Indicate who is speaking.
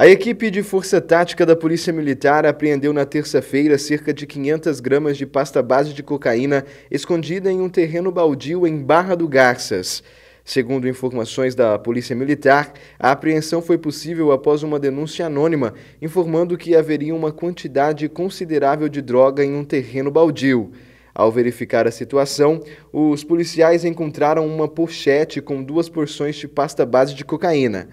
Speaker 1: A equipe de Força Tática da Polícia Militar apreendeu na terça-feira cerca de 500 gramas de pasta base de cocaína escondida em um terreno baldio em Barra do Garças. Segundo informações da Polícia Militar, a apreensão foi possível após uma denúncia anônima informando que haveria uma quantidade considerável de droga em um terreno baldio. Ao verificar a situação, os policiais encontraram uma pochete com duas porções de pasta base de cocaína.